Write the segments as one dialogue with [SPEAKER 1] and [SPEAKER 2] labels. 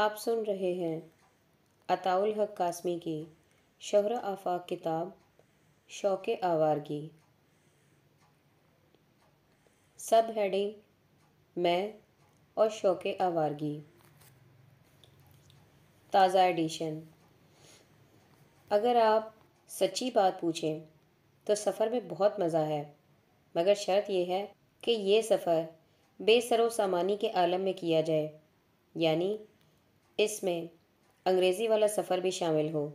[SPEAKER 1] आप सुन रहे हैं अताउल हक कासमी की शहर आफाक किताब शौक आवारगी सब हेडिंग मैं और शौक आवारगी ताज़ा एडिशन अगर आप सच्ची बात पूछें तो सफ़र में बहुत मज़ा है मगर शर्त यह है कि ये सफ़र बेसरो सामानी के आलम में किया जाए यानी इसमें अंग्रेज़ी वाला सफ़र भी शामिल हो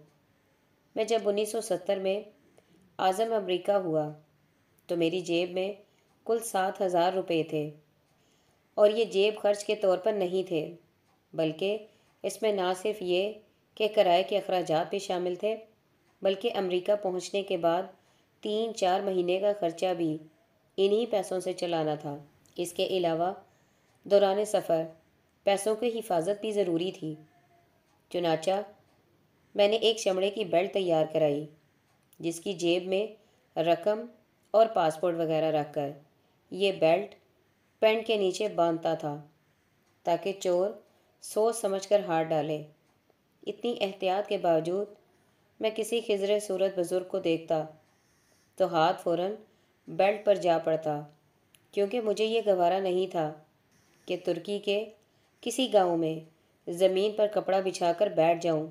[SPEAKER 1] मैं जब 1970 में आज़म अमरीका हुआ तो मेरी जेब में कुल सात हज़ार रुपये थे और ये जेब खर्च के तौर पर नहीं थे बल्कि इसमें ना सिर्फ ये कि किराए के अखराज भी शामिल थे बल्कि अमेरिका पहुंचने के बाद तीन चार महीने का ख़र्चा भी इन्हीं पैसों से चलाना था इसके अलावा दौरान सफ़र पैसों की हिफाजत भी ज़रूरी थी चुनाचा मैंने एक चमड़े की बेल्ट तैयार कराई जिसकी जेब में रकम और पासपोर्ट वगैरह रखकर ये बेल्ट पेंट के नीचे बांधता था ताकि चोर सोच समझकर हार डाले इतनी एहतियात के बावजूद मैं किसी खिजर सूरत बुज़ुर्ग को देखता तो हाथ फौरन बेल्ट पर जा पड़ता क्योंकि मुझे ये गवारा नहीं था कि तुर्की के किसी गांव में ज़मीन पर कपड़ा बिछाकर बैठ जाऊं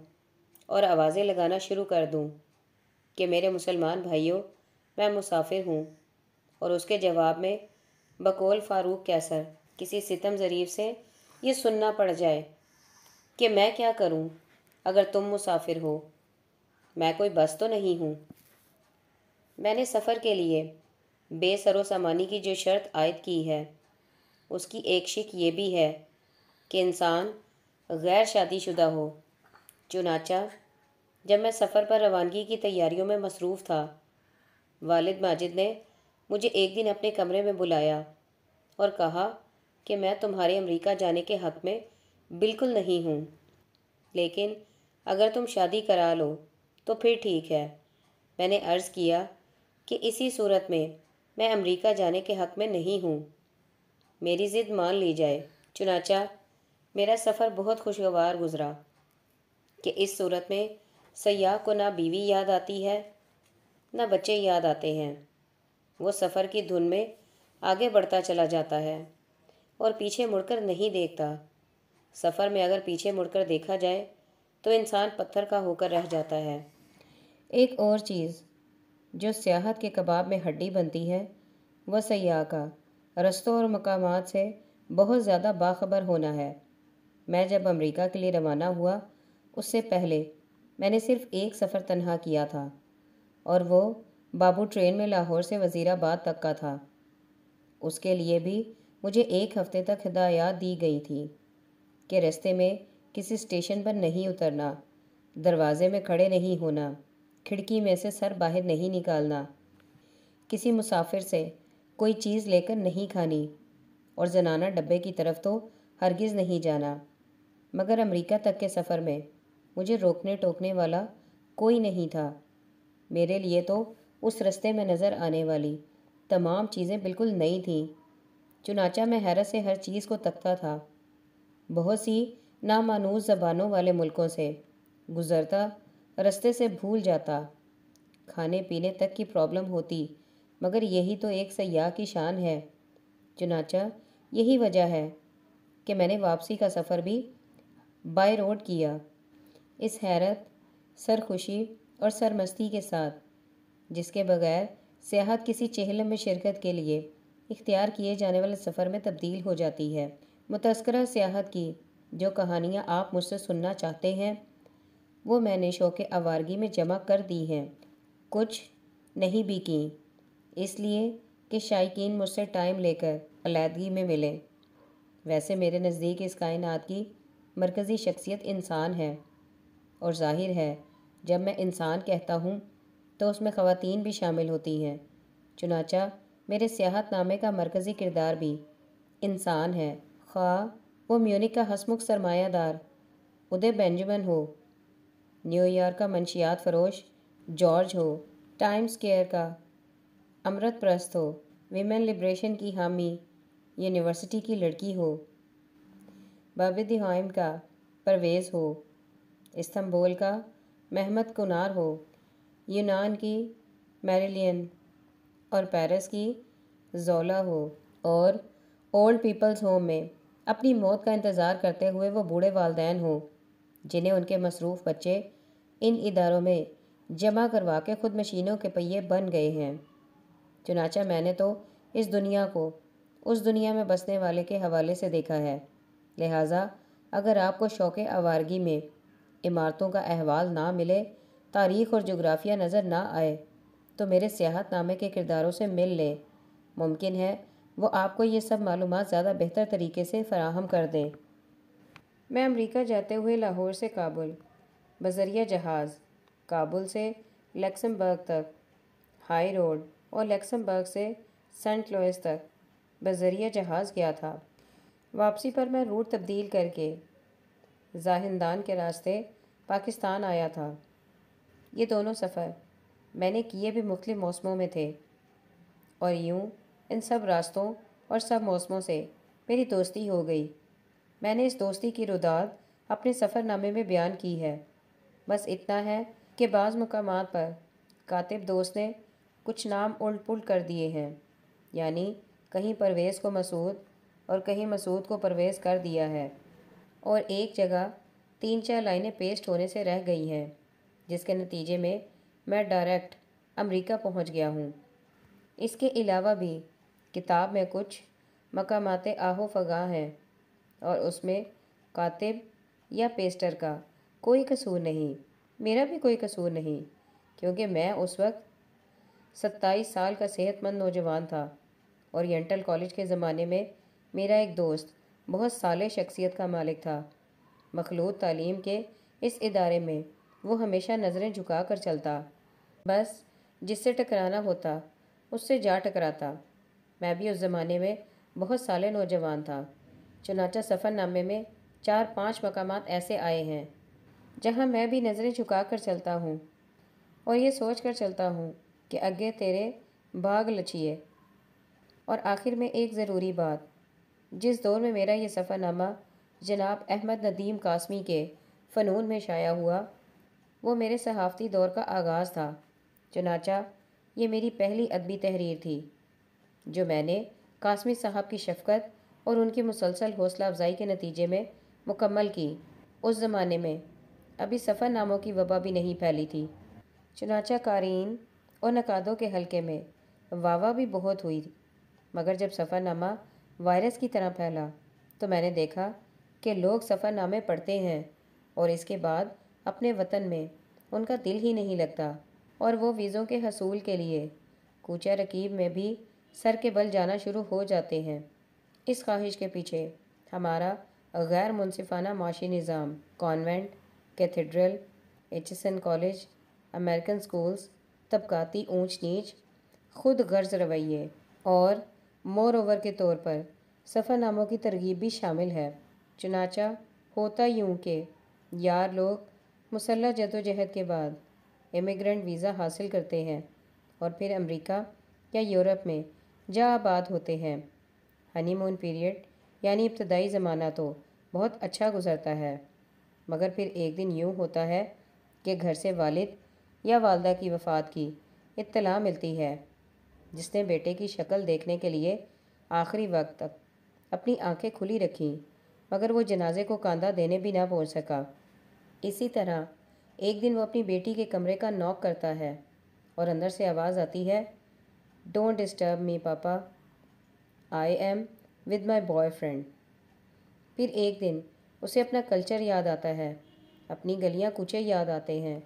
[SPEAKER 1] और आवाज़ें लगाना शुरू कर दूं कि मेरे मुसलमान भाइयों मैं मुसाफिर हूं और उसके जवाब में बकोल फ़ारूक कैसर किसी सितम ज़रीफ से ये सुनना पड़ जाए कि मैं क्या करूं अगर तुम मुसाफिर हो मैं कोई बस तो नहीं हूं मैंने सफ़र के लिए बेसरो सामानी की जो शर्त आयद की है उसकी एक शिक ये भी है कि इंसान गैर शादीशुदा हो चुनाचा जब मैं सफ़र पर रवानगी की तैयारियों में मसरूफ़ था वालिद माजिद ने मुझे एक दिन अपने कमरे में बुलाया और कहा कि मैं तुम्हारे अमेरिका जाने के हक़ में बिल्कुल नहीं हूँ लेकिन अगर तुम शादी करा लो तो फिर ठीक है मैंने अर्ज़ किया कि इसी सूरत में मैं अमेरिका जाने के हक़ में नहीं हूँ मेरी ज़िद मान ली जाए चुनाचा मेरा सफ़र बहुत खुशगवार गुज़रा कि इस सूरत में सयाह को ना बीवी याद आती है ना बच्चे याद आते हैं वो सफ़र की धुन में आगे बढ़ता चला जाता है और पीछे मुड़कर नहीं देखता सफ़र में अगर पीछे मुड़कर देखा जाए तो इंसान पत्थर का होकर रह जाता है एक और चीज़ जो सियाहत के कबाब में हड्डी बनती है वह सयाह का रस्तों और मकाम से बहुत ज़्यादा बाखबर होना है मैं जब अमेरिका के लिए रवाना हुआ उससे पहले मैंने सिर्फ एक सफ़र तनहा किया था और वो बाबू ट्रेन में लाहौर से वज़ीराबाद तक का था उसके लिए भी मुझे एक हफ़्ते तक हिदायत दी गई थी कि रास्ते में किसी स्टेशन पर नहीं उतरना दरवाजे में खड़े नहीं होना खिड़की में से सर बाहर नहीं निकालना किसी मुसाफिर से कोई चीज़ लेकर नहीं खानी और जनाना डब्बे की तरफ तो हरगिज़ नहीं जाना मगर अमेरिका तक के सफ़र में मुझे रोकने टोकने वाला कोई नहीं था मेरे लिए तो उस रस्ते में नज़र आने वाली तमाम चीज़ें बिल्कुल नई थीं चुनाचा मैं हैरत से हर चीज़ को तकता था बहुत सी नामानूस जबानों वाले मुल्कों से गुज़रता रस्ते से भूल जाता खाने पीने तक की प्रॉब्लम होती मगर यही तो एक सयाह की शान है चुनाचा यही वजह है कि मैंने वापसी का सफ़र भी बाय रोड किया इस हैरत सरखुशी और सरमस्ती के साथ जिसके बगैर सियाहत किसी चहल में शिरकत के लिए इख्तियार किए जाने वाले सफ़र में तब्दील हो जाती है मुतस्करा सियाहत की जो कहानियाँ आप मुझसे सुनना चाहते हैं वो मैंने शौक़ आवारगी में जमा कर दी हैं कुछ नहीं भी की इसलिए कि शायकीन मुझसे टाइम लेकर अलीदगी में मिले वैसे मेरे नज़दीक इस कायनात की मरकज़ी शख्सियत इंसान है और ज़ाहिर है जब मैं इंसान कहता हूँ तो उसमें ख़वातीन भी शामिल होती हैं चुनाचा मेरे सियाहत नामे का मरकज़ी किरदार भी इंसान है खा वो म्यूनिक का हसमुख सरमायादार उदय बेंजमिन हो न्यूयॉर्क का मनशियात फरोश जॉर्ज हो टाइम्स केयर का अमृत प्रस्त हो विमेन लिब्रेशन की हामी यूनिवर्सिटी की लड़की हो बाबिद हॉम का परवेज़ हो इस्तंबोल का महमद कुनार हो यूनान की मेरिलियन और पेरिस की जोला हो और ओल्ड पीपल्स होम में अपनी मौत का इंतज़ार करते हुए वो बूढ़े वालदेन हों जिन्हें उनके मसरूफ़ बच्चे इन इदारों में जमा करवा के ख़ुद मशीनों के पहिए बन गए हैं चुनाचा मैंने तो इस दुनिया को उस दुनिया में बसने वाले के हवाले से देखा है लिहाजा अगर आपको शौक़ आवारगी में इमारतों का अहवाल ना मिले तारीख़ और जोग्राफिया नज़र ना आए तो मेरे सियाहत नामे के किरदारों से मिल लें मुमकिन है वो आपको ये सब मालूम ज़्यादा बेहतर तरीके से फ़राहम कर दें मैं अमरीका जाते हुए लाहौर से काबुल बजरिया जहाज़ काबुल से लक्समबर्ग तक हाई रोड और लक्समबर्ग से सेंट लोइस तक बजरिया जहाज़ गया था वापसी पर मैं रूट तब्दील करके जाहिंदान के रास्ते पाकिस्तान आया था ये दोनों सफ़र मैंने किए भी मुख्त मौसमों में थे और यूँ इन सब रास्तों और सब मौसमों से मेरी दोस्ती हो गई मैंने इस दोस्ती की रुदाद अपने सफ़रनामे में बयान की है बस इतना है कि बाज़ मकाम पर कातिब दोस्त ने कुछ नाम उल्ट पुल कर दिए हैं यानी कहीं परवेज़ को मसूद और कहीं मसूद को प्रवेश कर दिया है और एक जगह तीन चार लाइनें पेस्ट होने से रह गई हैं जिसके नतीजे में मैं डायरेक्ट अमेरिका पहुंच गया हूं। इसके अलावा भी किताब में कुछ मकाम आहो फगा हैं और उसमें कातिब या पेस्टर का कोई कसूर नहीं मेरा भी कोई कसूर नहीं क्योंकि मैं उस वक्त सत्ताईस साल का सेहतमंद नौजवान था और कॉलेज के ज़माने में मेरा एक दोस्त बहुत साल शख्सियत का मालिक था मखलूत तालीम के इस इदारे में वो हमेशा नज़रें झुका कर चलता बस जिससे टकराना होता उससे जा टकराता मैं भी उस ज़माने में बहुत साले नौजवान था चुनाचा सफ़रनामे में चार पांच मकाम ऐसे आए हैं जहां मैं भी नज़रें झुका कर चलता हूं और ये सोच कर चलता हूं कि अगे तेरे बाग लचिए और आखिर में एक ज़रूरी बात जिस दौर में मेरा ये सफ़रनामा जनाब अहमद नदीम कासमी के फ़नून में शाया हुआ वो मेरे सहाफ़ती दौर का आगाज़ था चनाचा ये मेरी पहली अदबी तहरीर थी जो मैंने कासमी साहब की शफकत और उनकी मुसलसल हौसला अफजाई के नतीजे में मुकम्मल की उस ज़माने में अभी सफ़रनामों की वबा भी नहीं फैली थी चनाचा कारीन और नकादों के हलके में वाह भी बहुत हुई मगर जब सफ़रनामा वायरस की तरह फैला तो मैंने देखा कि लोग सफ़रनामे पढ़ते हैं और इसके बाद अपने वतन में उनका दिल ही नहीं लगता और वो वीज़ों के हसूल के लिए कूचा रकीब में भी सर के बल जाना शुरू हो जाते हैं इस ख्वाहिश के पीछे हमारा गैर मुनफाना माशी निज़ाम convent cathedral and college American schools तबकाती ऊंच नीच खुद गर्ज रवैये और मोर ओवर के तौर पर सफ़रनामों की तरगीब भी शामिल है चुनाचा होता यूं के यार लोग मुसल्ह जदोजहद के बाद इमिग्रेंट वीज़ा हासिल करते हैं और फिर अमेरिका या यूरोप में जा आबाद होते हैं हनीमून पीरियड यानी इब्तदाई ज़माना तो बहुत अच्छा गुजरता है मगर फिर एक दिन यूँ होता है कि घर से वालिद या वालदा की वफ़ात की इतला मिलती है जिसने बेटे की शक्ल देखने के लिए आखिरी वक्त तक अपनी आंखें खुली रखी मगर वो जनाजे को कांधा देने भी ना पहुंच सका इसी तरह एक दिन वो अपनी बेटी के कमरे का नॉक करता है और अंदर से आवाज़ आती है don't disturb me papa I am with my boyfriend फिर एक दिन उसे अपना कल्चर याद आता है अपनी गलियां कुचे याद आते हैं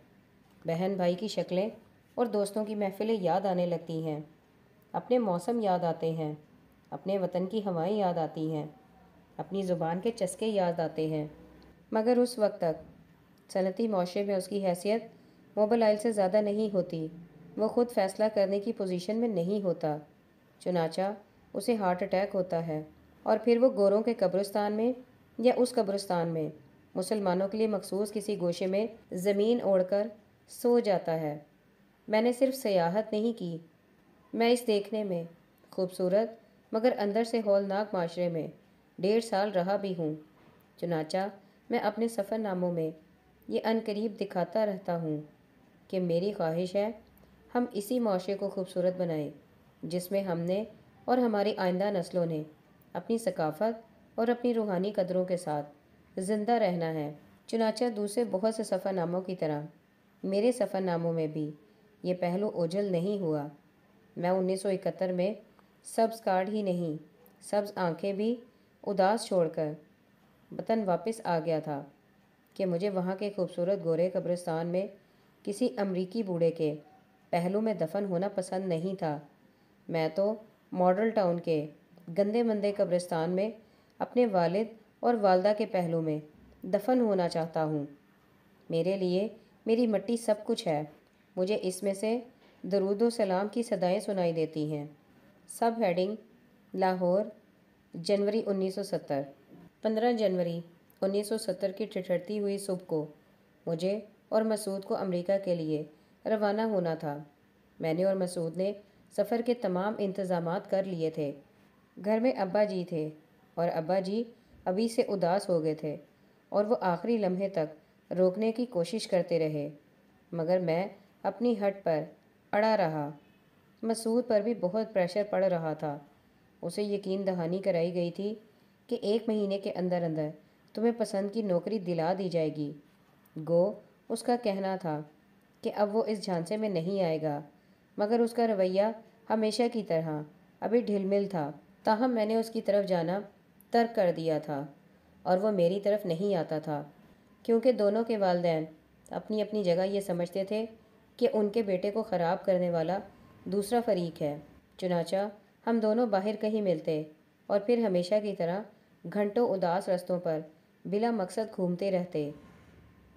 [SPEAKER 1] बहन भाई की शक्लें और दोस्तों की महफ़िलें याद आने लगती हैं अपने मौसम याद आते हैं अपने वतन की हवाएं याद आती हैं अपनी ज़ुबान के चस्के याद आते हैं मगर उस वक्त तक सनती माशरे में उसकी हैसियत मोबाइल से ज़्यादा नहीं होती वो ख़ुद फ़ैसला करने की पोजीशन में नहीं होता चुनाचा उसे हार्ट अटैक होता है और फिर वो गोरों के कब्रस्तान में या उस कब्रस्तान में मुसलमानों के लिए मखसूस किसी गोशे में ज़मीन ओढ़ कर सो जाता है मैंने सिर्फ सयाहत नहीं की मैं इस देखने में खूबसूरत मगर अंदर से होलनाक माशरे में डेढ़ साल रहा भी हूँ चुनाचा मैं अपने सफ़रनामों में ये अनकरीब दिखाता रहता हूँ कि मेरी ख्वाहिश है हम इसी माशरे को खूबसूरत बनाएं जिसमें हमने और हमारी आइंदा नस्लों ने अपनी सकाफ़त और अपनी रूहानी कदरों के साथ ज़िंदा रहना है चुनाचा दूसरे बहुत से सफ़रनामों की तरह मेरे सफ़रनामों में भी ये पहलू ओझल नहीं हुआ मैं 1971 में सब्ज कार्ड ही नहीं सब्ज आंखें भी उदास छोड़कर वतन वापस आ गया था कि मुझे वहाँ के खूबसूरत गोरे कब्रिस्तान में किसी अमरीकी बूढ़े के पहलू में दफन होना पसंद नहीं था मैं तो मॉडल टाउन के गंदे मंदे कब्रिस्तान में अपने वालिद और वालदा के पहलू में दफन होना चाहता हूँ मेरे लिए मेरी मट्टी सब कुछ है मुझे इसमें से दरूद सलाम की सदाएं सुनाई देती हैं सब हेडिंग लाहौर जनवरी 1970 15 जनवरी 1970 की ठिठरती हुई सुबह को मुझे और मसूद को अमेरिका के लिए रवाना होना था मैंने और मसूद ने सफ़र के तमाम इंतज़ाम कर लिए थे घर में अब्बा जी थे और अब्बा जी अभी से उदास हो गए थे और वो आखिरी लम्हे तक रोकने की कोशिश करते रहे मगर मैं अपनी हट पर अड़ा रहा मसूद पर भी बहुत प्रेशर पड़ रहा था उसे यकीन दहानी कराई गई थी कि एक महीने के अंदर अंदर तुम्हें पसंद की नौकरी दिला दी जाएगी गो उसका कहना था कि अब वो इस झांसे में नहीं आएगा मगर उसका रवैया हमेशा की तरह अभी ढिलमिल था ताहम मैंने उसकी तरफ जाना तर्क कर दिया था और वो मेरी तरफ नहीं आता था क्योंकि दोनों के वालदेन अपनी अपनी जगह ये समझते थे कि उनके बेटे को ख़राब करने वाला दूसरा फरीक है चुनाचा हम दोनों बाहर कहीं मिलते और फिर हमेशा की तरह घंटों उदास रस्तों पर बिला मकसद घूमते रहते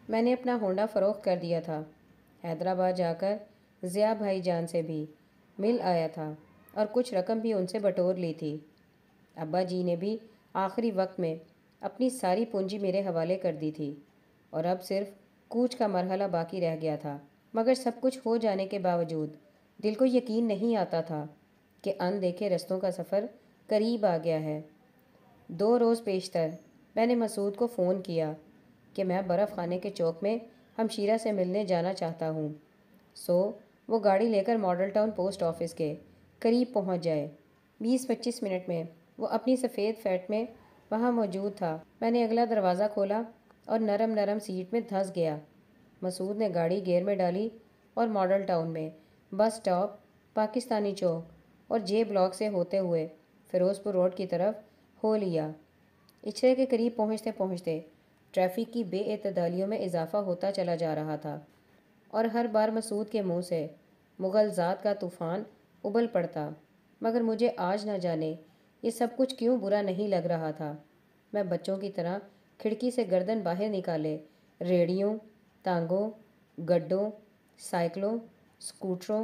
[SPEAKER 1] मैंने अपना होंडा फरोख कर दिया था हैदराबाद जाकर ज़िया भाई जान से भी मिल आया था और कुछ रकम भी उनसे बटोर ली थी अब्बा जी ने भी आखिरी वक्त में अपनी सारी पूंजी मेरे हवाले कर दी थी और अब सिर्फ कूच का मरहला बाकी रह गया था मगर सब कुछ हो जाने के बावजूद दिल को यकीन नहीं आता था कि अनदेखे रस्तों का सफ़र करीब आ गया है दो रोज़ पेशतर मैंने मसूद को फ़ोन किया कि मैं बर्फ़ खाने के चौक में हमशीरा से मिलने जाना चाहता हूँ सो वो गाड़ी लेकर मॉडल टाउन पोस्ट ऑफिस के करीब पहुँच जाए बीस पच्चीस मिनट में वो अपनी सफ़ेद फैट में वहाँ मौजूद था मैंने अगला दरवाज़ा खोला और नरम नरम सीट में धंस गया मसूद ने गाड़ी गेयर में डाली और मॉडल टाउन में बस स्टॉप पाकिस्तानी चौक और जे ब्लॉक से होते हुए फिरोजपुर रोड की तरफ हो लिया इछरे के करीब पहुँचते पहुँचते ट्रैफिक की बेअतदालियों में इजाफा होता चला जा रहा था और हर बार मसूद के मुंह से मुग़ल ज़ात का तूफ़ान उबल पड़ता मगर मुझे आज ना जाने ये सब कुछ क्यों बुरा नहीं लग रहा था मैं बच्चों की तरह खिड़की से गर्दन बाहर निकाले रेडियो टांगों गड्ढों साइकिलों स्कूटरों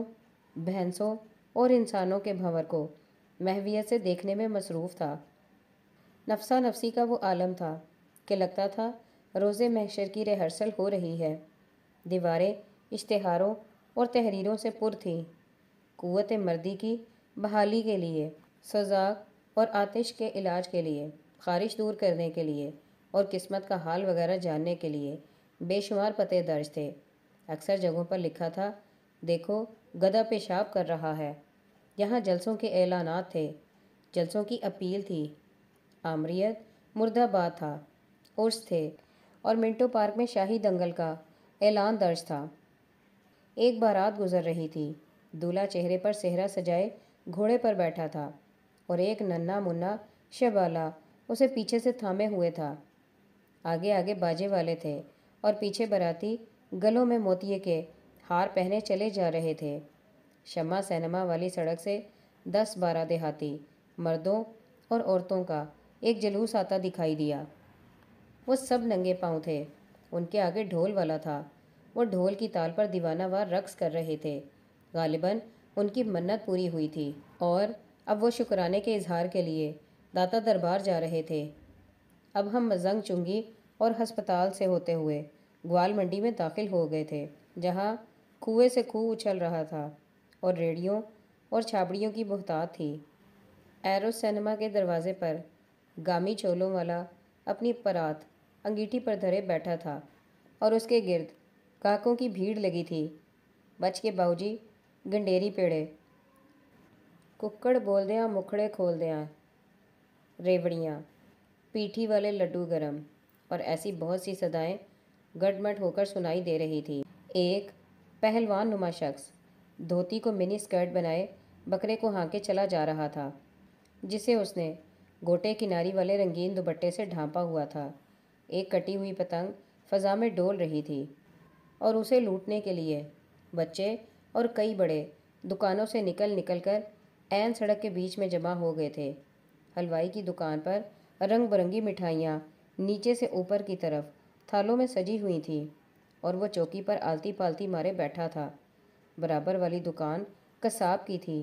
[SPEAKER 1] भैंसों और इंसानों के भंवर को महवियत से देखने में मसरूफ़ था नफसा नफसी का वो आलम था कि लगता था रोज़े महशर की रिहर्सल हो रही है दीवारें इश्तहारों और तहरीरों से पुर थीं क़वत मर्दी की बहाली के लिए सजाक और आतिश के इलाज के लिए खारिश दूर करने के लिए और किस्मत का हाल वगैरह जानने के लिए बेशुमार पते दर्ज थे अक्सर जगहों पर लिखा था देखो गदा पेशाब कर रहा है यहाँ जलसों के ऐलान थे जलसों की अपील थी आमरीत मुर्दाबाद था उर्स थे और मिंटो पार्क में शाही दंगल का ऐलान दर्ज था एक बारात गुजर रही थी दूल्हा चेहरे पर सेहरा सजाए घोड़े पर बैठा था और एक नन्ना मुन्ना शबाला उसे पीछे से थामे हुए था आगे आगे बाजे वाले थे और पीछे बराती गलों में मोतिये के हार पहने चले जा रहे थे शमा सैनमा वाली सड़क से दस बारह देहाती मर्दों और औरतों का एक जलूस आता दिखाई दिया वो सब नंगे पाँव थे उनके आगे ढोल वाला था वो ढोल की ताल पर दीवाना वार रक्स कर रहे थे गालिबन उनकी मन्नत पूरी हुई थी और अब वो शुक्राने के इजहार के लिए दाता दरबार जा रहे थे अब हम मजंग चुंगी और हस्पताल से होते हुए ग्वाल मंडी में दाखिल हो गए थे जहाँ कुएं से खूह उछल रहा था और रेडियो और छाबड़ियों की बहुतात थी एरो सिनेमा के दरवाजे पर गामी चोलों वाला अपनी परात अंगीठी पर धरे बैठा था और उसके गिर्द काकों की भीड़ लगी थी बच के बाऊजी गंडेरी पेड़े कुक्कड़ बोल दिया मुखड़े खोल दिया रेवड़ियाँ पीठी वाले लड्डू गरम और ऐसी बहुत सी सदाएं गटमट होकर सुनाई दे रही थी एक पहलवान नुमा शख्स धोती को मिनी स्कर्ट बनाए बकरे को हाँके चला जा रहा था जिसे उसने गोटे किनारी वाले रंगीन दुपट्टे से ढांपा हुआ था एक कटी हुई पतंग फजा में डोल रही थी और उसे लूटने के लिए बच्चे और कई बड़े दुकानों से निकल निकल कर एन सड़क के बीच में जमा हो गए थे हलवाई की दुकान पर रंग बिरंगी मिठाइयाँ नीचे से ऊपर की तरफ थालों में सजी हुई थी और वह चौकी पर आलती पालती मारे बैठा था बराबर वाली दुकान कसाब की थी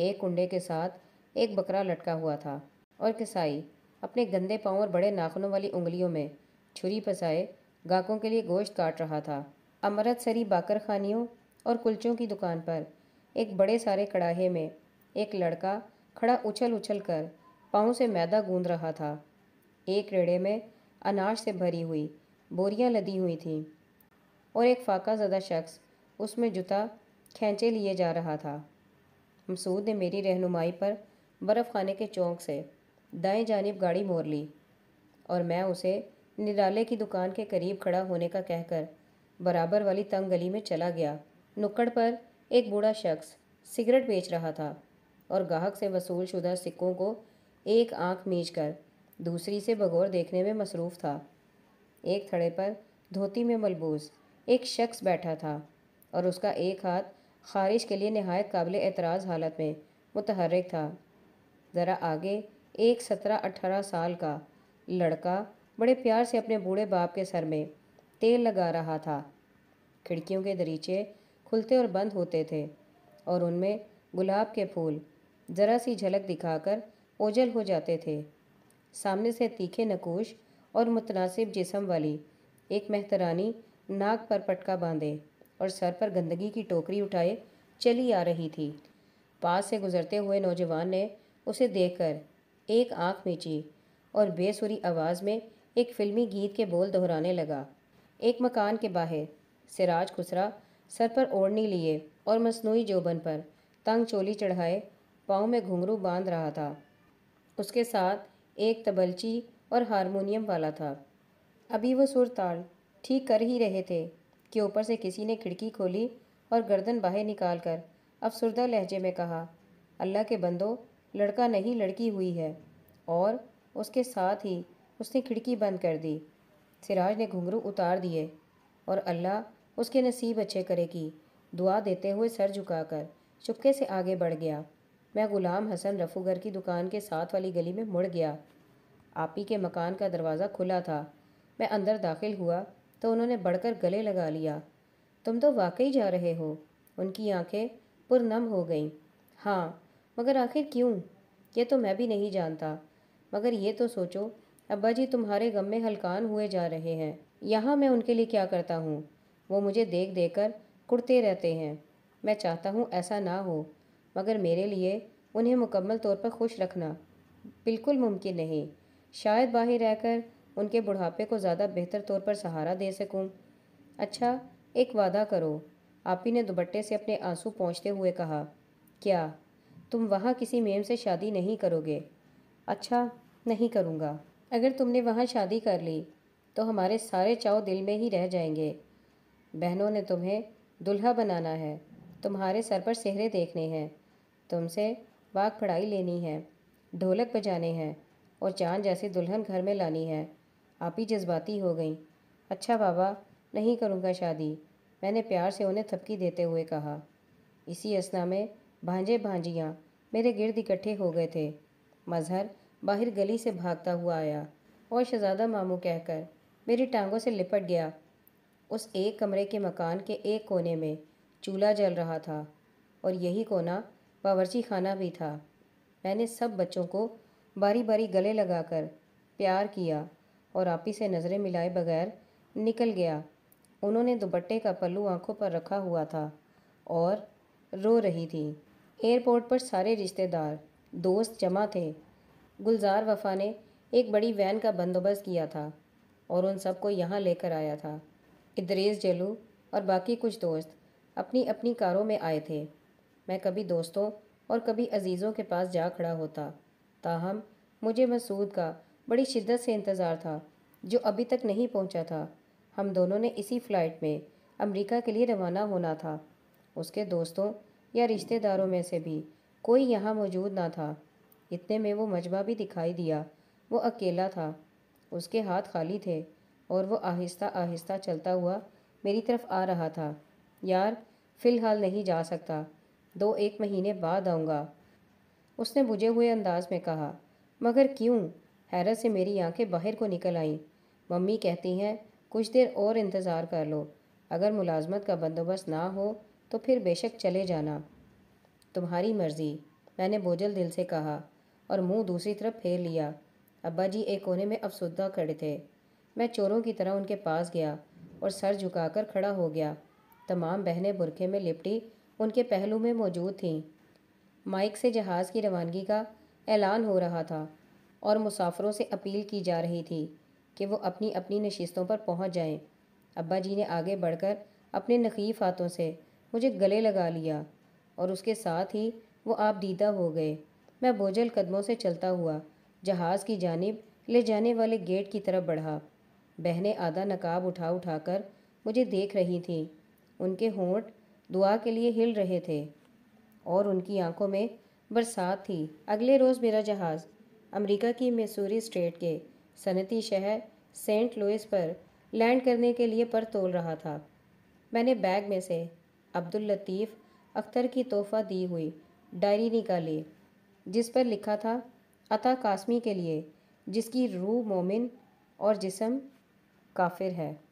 [SPEAKER 1] एक कुंडे के साथ एक बकरा लटका हुआ था और कसाई अपने गंदे पाँव और बड़े नाखनों वाली उंगलियों में छुरी फंसाए गाहकों के लिए गोश्त काट रहा था अमृतसरी बाकर खानियों और कुलचों की दुकान पर एक बड़े सारे कड़ाहे में एक लड़का खड़ा उछल उछल कर पाँव से मैदा गूंद रहा था एक रेड़े में अनाज से भरी हुई बोरियां लदी हुई थीं और एक फाका ज़दा शख्स उसमें जुता खींचे लिए जा रहा था मसूद ने मेरी रहनुमाई पर बर्फ़ खाने के चौंक से दाएं जानब गाड़ी मोर ली और मैं उसे निराले की दुकान के करीब खड़ा होने का कहकर बराबर वाली तंग गली में चला गया नुक्कड़ पर एक बूढ़ा शख्स सिगरेट बेच रहा था और गाहक से वसूल शुदा सिक्कों को एक आंख मीच कर दूसरी से बगौर देखने में मसरूफ़ था एक थड़े पर धोती में मलबूस एक शख्स बैठा था और उसका एक हाथ ख़ारिश के लिए नहायत काबिल एतराज़ हालत में मुतहरक था ज़रा आगे एक सत्रह अठारह साल का लड़का बड़े प्यार से अपने बूढ़े बाप के सर में तेल लगा रहा था खिड़कियों के दरीचे खुलते और बंद होते थे और उनमें गुलाब के फूल ज़रा सी झलक दिखाकर ओझल हो जाते थे सामने से तीखे नकोश और मुतनासिब जिसम वाली एक मेहतरानी नाक पर पटका बांधे और सर पर गंदगी की टोकरी उठाए चली आ रही थी पास से गुजरते हुए नौजवान ने उसे देखकर एक आंख मीची और बेसुरी आवाज़ में एक फिल्मी गीत के बोल दोहराने लगा एक मकान के बाहर सिराज खुसरा सर पर ओढ़नी लिए और मसनू जोबन पर तंग चोली चढ़ाए पाँव में घुंघरू बांध रहा था उसके साथ एक तबलची और हारमोनियम वाला था अभी वो सुर ताल ठीक कर ही रहे थे कि ऊपर से किसी ने खिड़की खोली और गर्दन बाहर निकाल कर अफसरदा लहजे में कहा अल्लाह के बंदो लड़का नहीं लड़की हुई है और उसके साथ ही उसने खिड़की बंद कर दी सिराज ने घुंघरू उतार दिए और अल्लाह उसके नसीब अच्छे करे दुआ देते हुए सर झुकाकर चुपके से आगे बढ़ गया मैं गुलाम हसन रफूगर की दुकान के साथ वाली गली में मुड़ गया आपी के मकान का दरवाज़ा खुला था मैं अंदर दाखिल हुआ तो उन्होंने बढ़कर गले लगा लिया तुम तो वाकई जा रहे हो उनकी आंखें पुरनम हो गईं हाँ मगर आखिर क्यों ये तो मैं भी नहीं जानता मगर ये तो सोचो अब्बा जी तुम्हारे गम में हलकान हुए जा रहे हैं यहाँ मैं उनके लिए क्या करता हूँ वो मुझे देख देख कर कुड़ते रहते हैं मैं चाहता हूँ ऐसा ना हो मगर मेरे लिए उन्हें मुकम्मल तौर पर खुश रखना बिल्कुल मुमकिन नहीं शायद बाहर रहकर उनके बुढ़ापे को ज़्यादा बेहतर तौर पर सहारा दे सकूं। अच्छा एक वादा करो आपी ने दुबट्टे से अपने आंसू पहुँचते हुए कहा क्या तुम वहाँ किसी मेम से शादी नहीं करोगे अच्छा नहीं करूँगा अगर तुमने वहाँ शादी कर ली तो हमारे सारे चाव दिल में ही रह जाएंगे बहनों ने तुम्हें दुल्हा बनाना है तुम्हारे सर पर सेहरे देखने हैं तुमसे बाग पढ़ाई लेनी है ढोलक बजाने हैं और चांद जैसी दुल्हन घर में लानी है आप ही जज्बाती हो गई अच्छा बाबा नहीं करूँगा शादी मैंने प्यार से उन्हें थपकी देते हुए कहा इसी असना में भांजे भांजियाँ मेरे गिर्द इकट्ठे हो गए थे मजहर बाहर गली से भागता हुआ आया और शहजादा मामू कहकर मेरी टांगों से लिपट गया उस एक कमरे के मकान के एक कोने में चूल्हा जल रहा था और यही कोना बावरची खाना भी था मैंने सब बच्चों को बारी बारी गले लगाकर प्यार किया और आपी से नज़रें मिलाए बगैर निकल गया उन्होंने दुपट्टे का पल्लू आंखों पर रखा हुआ था और रो रही थी एयरपोर्ट पर सारे रिश्तेदार दोस्त जमा थे गुलजार वफा ने एक बड़ी वैन का बंदोबस्त किया था और उन सबको यहाँ लेकर आया था इदरेस जलू और बाकी कुछ दोस्त अपनी अपनी कारों में आए थे मैं कभी दोस्तों और कभी अजीज़ों के पास जा खड़ा होता ताहम मुझे मसूद का बड़ी शिद्दत से इंतज़ार था जो अभी तक नहीं पहुंचा था हम दोनों ने इसी फ़्लाइट में अमेरिका के लिए रवाना होना था उसके दोस्तों या रिश्तेदारों में से भी कोई यहाँ मौजूद ना था इतने में वो मजबा भी दिखाई दिया वो अकेला था उसके हाथ खाली थे और वो आहिस्ता आहिस्ता चलता हुआ मेरी तरफ आ रहा था यार फ़िलहाल नहीं जा सकता दो एक महीने बाद आऊँगा उसने बुझे हुए अंदाज में कहा मगर क्यों हैरत से मेरी आंखें बाहर को निकल आईं मम्मी कहती हैं कुछ देर और इंतज़ार कर लो अगर मुलाजमत का बंदोबस्त ना हो तो फिर बेशक चले जाना तुम्हारी मर्ज़ी मैंने बोझल दिल से कहा और मुंह दूसरी तरफ फेर लिया अब्बा जी एक कोने में अफसुदा खड़े थे मैं चोरों की तरह उनके पास गया और सर झुकाकर खड़ा हो गया तमाम बहनें बुरखे में लिपटी उनके पहलू में मौजूद थीं माइक से जहाज़ की रवानगी का ऐलान हो रहा था और मुसाफरों से अपील की जा रही थी कि वो अपनी अपनी नशीस्तों पर पहुंच जाएं। अब्बा जी ने आगे बढ़कर अपने नकीफ़ हाथों से मुझे गले लगा लिया और उसके साथ ही वो आप दीदा हो गए मैं बोझल कदमों से चलता हुआ जहाज़ की जानब ले जाने वाले गेट की तरफ बढ़ा बहनें आधा नकाब उठा उठा कर मुझे देख रही थीं उनके होंठ दुआ के लिए हिल रहे थे और उनकी आंखों में बरसात थी अगले रोज़ मेरा जहाज़ अमेरिका की मैसूरी स्टेट के सनती शहर सेंट लुइस पर लैंड करने के लिए पर तोल रहा था मैंने बैग में से अब्दुल लतीफ़ अख्तर की तोहफ़ा दी हुई डायरी निकाली जिस पर लिखा था अता कासमी के लिए जिसकी रूह मोमिन और जिसम काफिर है